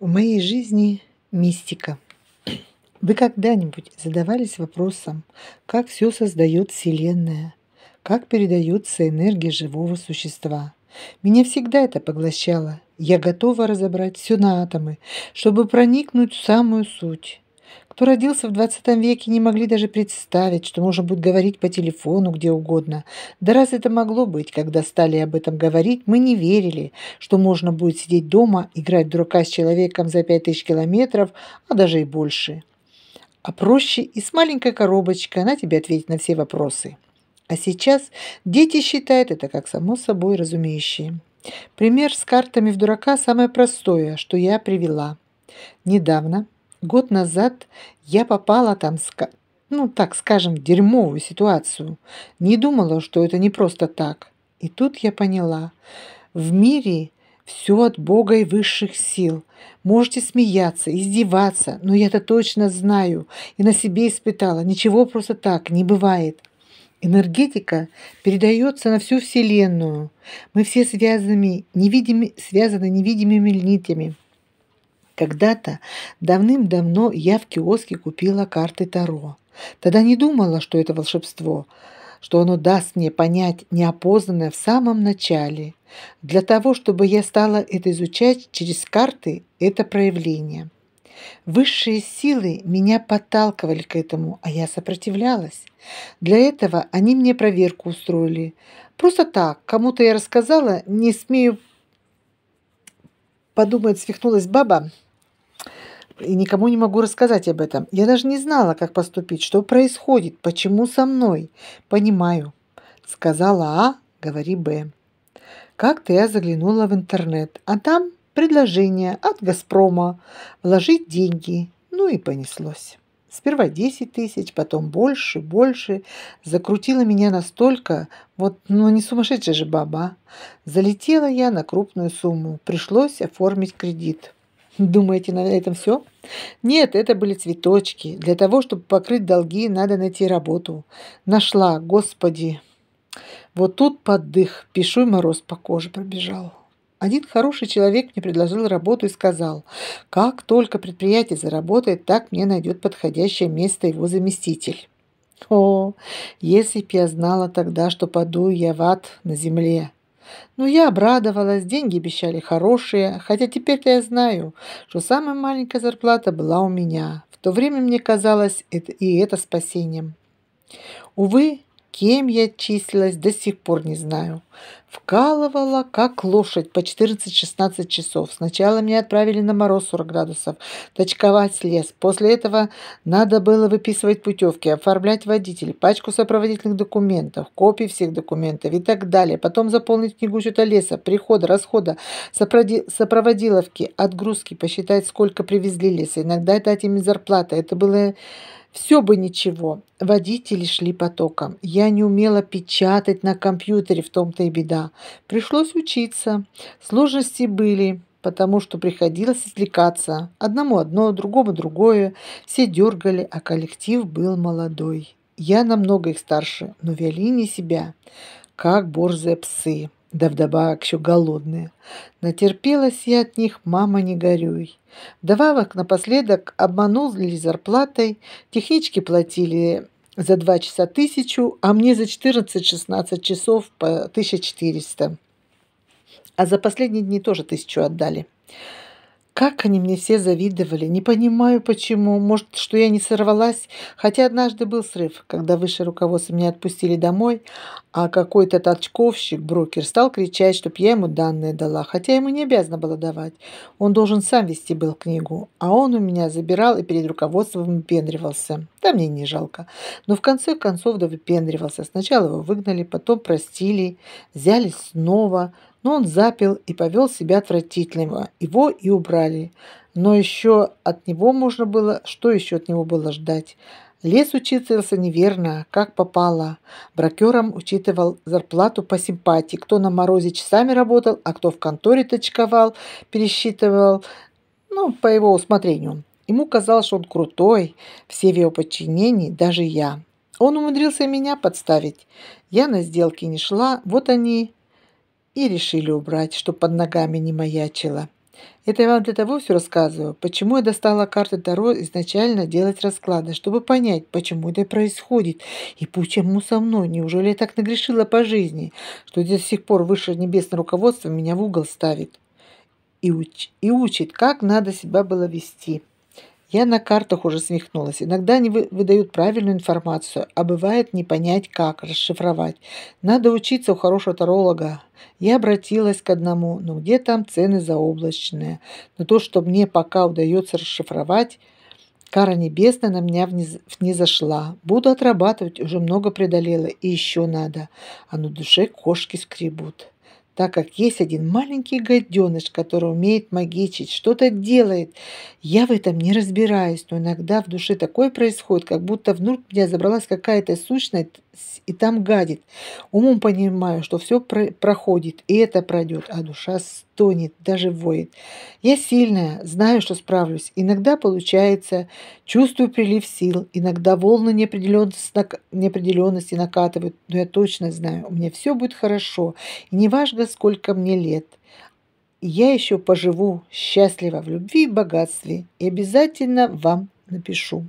В моей жизни мистика. Вы когда-нибудь задавались вопросом, как все создает Вселенная, как передается энергия живого существа? Меня всегда это поглощало. Я готова разобрать все на атомы, чтобы проникнуть в самую суть кто родился в 20 веке, не могли даже представить, что можно будет говорить по телефону где угодно. Да раз это могло быть, когда стали об этом говорить, мы не верили, что можно будет сидеть дома, играть дурака с человеком за 5000 километров, а даже и больше. А проще и с маленькой коробочкой она тебе ответит на все вопросы. А сейчас дети считают это как само собой разумеющее. Пример с картами в дурака самое простое, что я привела. Недавно Год назад я попала там, ну, так скажем, в дерьмовую ситуацию. Не думала, что это не просто так. И тут я поняла. В мире все от Бога и высших сил. Можете смеяться, издеваться, но я это точно знаю и на себе испытала. Ничего просто так не бывает. Энергетика передается на всю Вселенную. Мы все связаны, невидими, связаны невидимыми нитями. Когда-то, давным-давно, я в киоске купила карты Таро. Тогда не думала, что это волшебство, что оно даст мне понять неопознанное в самом начале. Для того, чтобы я стала это изучать через карты, это проявление. Высшие силы меня подталкивали к этому, а я сопротивлялась. Для этого они мне проверку устроили. Просто так, кому-то я рассказала, не смею подумать, свихнулась баба – и никому не могу рассказать об этом. Я даже не знала, как поступить, что происходит, почему со мной. Понимаю. Сказала А, говори Б. Как-то я заглянула в интернет, а там предложение от «Газпрома» вложить деньги. Ну и понеслось. Сперва 10 тысяч, потом больше, больше. Закрутила меня настолько, вот, ну не сумасшедшая же баба. Залетела я на крупную сумму. Пришлось оформить кредит. Думаете, на этом все? Нет, это были цветочки. Для того, чтобы покрыть долги, надо найти работу. Нашла, господи. Вот тут поддых, пишу и мороз по коже пробежал. Один хороший человек мне предложил работу и сказал, как только предприятие заработает, так мне найдет подходящее место его заместитель. О, если б я знала тогда, что паду я в ад на земле, но ну, я обрадовалась, деньги обещали хорошие, хотя теперь-то я знаю, что самая маленькая зарплата была у меня. В то время мне казалось это, и это спасением. Увы, кем я числилась, до сих пор не знаю. Вкалывала, как лошадь, по 14-16 часов. Сначала меня отправили на мороз 40 градусов, точковать лес. После этого надо было выписывать путевки, оформлять водителей, пачку сопроводительных документов, копии всех документов и так далее. Потом заполнить книгу счета леса, прихода, расхода, сопроводиловки, отгрузки, посчитать, сколько привезли леса. Иногда дать им зарплаты. Это было все бы ничего. Водители шли потоком. Я не умела печатать на компьютере, в том-то и беда. Пришлось учиться. Сложности были, потому что приходилось извлекаться. Одному одно, другому другое. Все дергали, а коллектив был молодой. Я намного их старше, но вели не себя, как борзые псы да вдобавок еще голодные. Натерпелась я от них, мама, не горюй. Вдобавок напоследок обманули зарплатой, технички платили за 2 часа тысячу, а мне за 14-16 часов по 1400. А за последние дни тоже тысячу отдали. Как они мне все завидовали. Не понимаю, почему. Может, что я не сорвалась? Хотя однажды был срыв, когда высшее руководство меня отпустили домой, а какой-то толчковщик, брокер, стал кричать, чтоб я ему данные дала. Хотя ему не обязана была давать. Он должен сам вести был книгу. А он у меня забирал и перед руководством выпендривался. Да мне не жалко. Но в конце концов да выпендривался. Сначала его выгнали, потом простили, взяли снова но он запил и повел себя отвратительного. Его и убрали. Но еще от него можно было... Что еще от него было ждать? Лес учитывался неверно, как попало. Брокером учитывал зарплату по симпатии. Кто на морозе часами работал, а кто в конторе точковал, пересчитывал. Ну, по его усмотрению. Ему казалось, что он крутой. Все в его подчинении, даже я. Он умудрился меня подставить. Я на сделки не шла. Вот они и решили убрать, чтобы под ногами не маячило. Это я вам для того все рассказываю, почему я достала карты Таро изначально делать расклады, чтобы понять, почему это происходит и почему со мной. Неужели я так нагрешила по жизни, что до сих пор высшее небесное руководство меня в угол ставит и, уч и учит, как надо себя было вести. Я на картах уже смехнулась. Иногда они выдают правильную информацию, а бывает не понять как, расшифровать. Надо учиться у хорошего таролога. Я обратилась к одному, но «Ну, где там цены заоблачные. Но то, что мне пока удается расшифровать, Кара небесная на меня вниз, вниз зашла. Буду отрабатывать, уже много преодолела, и еще надо. А на душе кошки скребут так как есть один маленький гаденыш, который умеет магичить, что-то делает. Я в этом не разбираюсь, но иногда в душе такое происходит, как будто внутрь меня забралась какая-то сущность, и там гадит. Умом понимаю, что все про- проходит, и это пройдет, а душа стонет, даже воет. Я сильная, знаю, что справлюсь. Иногда получается, чувствую прилив сил, иногда волны неопределенности, накатывают, но я точно знаю, у меня все будет хорошо, и неважно, сколько мне лет. я еще поживу счастливо в любви и богатстве, и обязательно вам напишу.